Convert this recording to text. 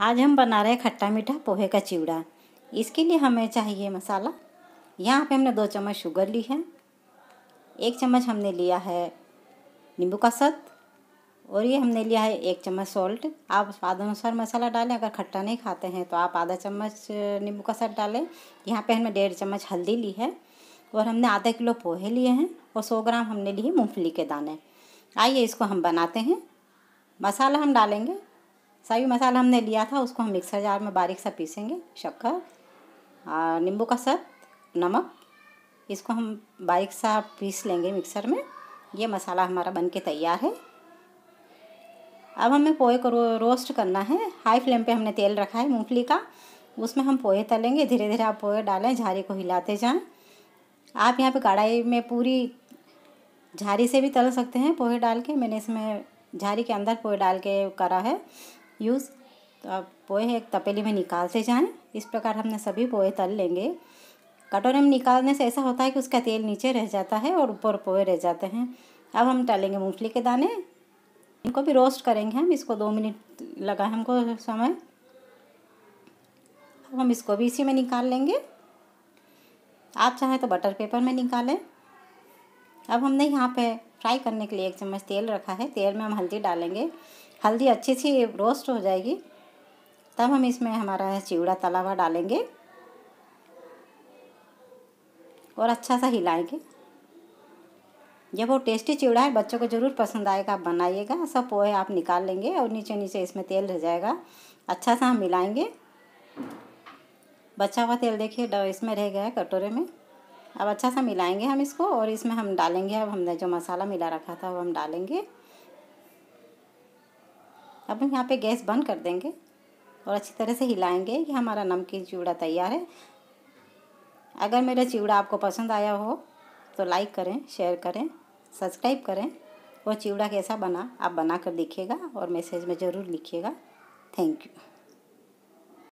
आज हम बना रहे हैं खट्टा मीठा पोहे का चिवड़ा इसके लिए हमें चाहिए मसाला यहाँ पे हमने दो चम्मच शुगर ली है एक चम्मच हमने लिया है नींबू का सत और ये हमने लिया है एक चम्मच सॉल्ट आप स्वाद अनुसार मसाला डालें अगर खट्टा नहीं खाते हैं तो आप आधा चम्मच नींबू का सत डालें यहाँ पे हमने डेढ़ चम्मच हल्दी ली है और हमने आधा किलो पोहे लिए हैं और सौ ग्राम हमने लिए मूँगफली के दाने आइए इसको हम बनाते हैं मसाला हम डालेंगे सभी मसाला हमने लिया था उसको हम मिक्सर जार में बारीक सा पीसेंगे शक्कर नींबू का सत नमक इसको हम बारीक सा पीस लेंगे मिक्सर में ये मसाला हमारा बन के तैयार है अब हमें पोहे को रो, रोस्ट करना है हाई फ्लेम पे हमने तेल रखा है मूंगफली का उसमें हम पोहे तलेंगे धीरे धीरे आप पोहे डालें झारी को हिलाते जाएं आप यहाँ पे कढ़ाई में पूरी झारी से भी तल सकते हैं पोहे डाल के मैंने इसमें झारी के अंदर पोहे डाल के करा है यूज़ तो अब पोहे एक तपेली में निकालते जाएं इस प्रकार हमने सभी पोहे तल लेंगे कटोरे में निकालने से ऐसा होता है कि उसका तेल नीचे रह जाता है और ऊपर पोहे रह जाते हैं अब हम डालेंगे मूंगफली के दाने इनको भी रोस्ट करेंगे हम इसको दो मिनट लगा है हमको समय अब हम इसको भी इसी में निकाल लेंगे आप चाहें तो बटर पेपर में निकालें अब हमने यहाँ पे फ्राई करने के लिए एक चम्मच तेल रखा है तेल में हम हल्दी डालेंगे हल्दी अच्छी सी रोस्ट हो जाएगी तब हम इसमें हमारा चिवड़ा तला हुआ डालेंगे और अच्छा सा हिलाएंगे जब वो टेस्टी चिवड़ा है बच्चों को ज़रूर पसंद आएगा आप बनाइएगा सब पोहे आप निकाल लेंगे और नीचे नीचे इसमें तेल रह जाएगा अच्छा सा हम मिलाएंगे बच्चा हुआ तेल देखिए इसमें रह गया है कटोरे में अब अच्छा सा मिलाएंगे हम इसको और इसमें हम डालेंगे अब हमने जो मसाला मिला रखा था वो हम डालेंगे अब हम यहाँ पे गैस बंद कर देंगे और अच्छी तरह से हिलाएंगे कि हमारा नमकीन चिवड़ा तैयार है अगर मेरा चिवड़ा आपको पसंद आया हो तो लाइक करें शेयर करें सब्सक्राइब करें और चिवड़ा कैसा बना आप बना कर देखिएगा और मैसेज में ज़रूर लिखिएगा थैंक यू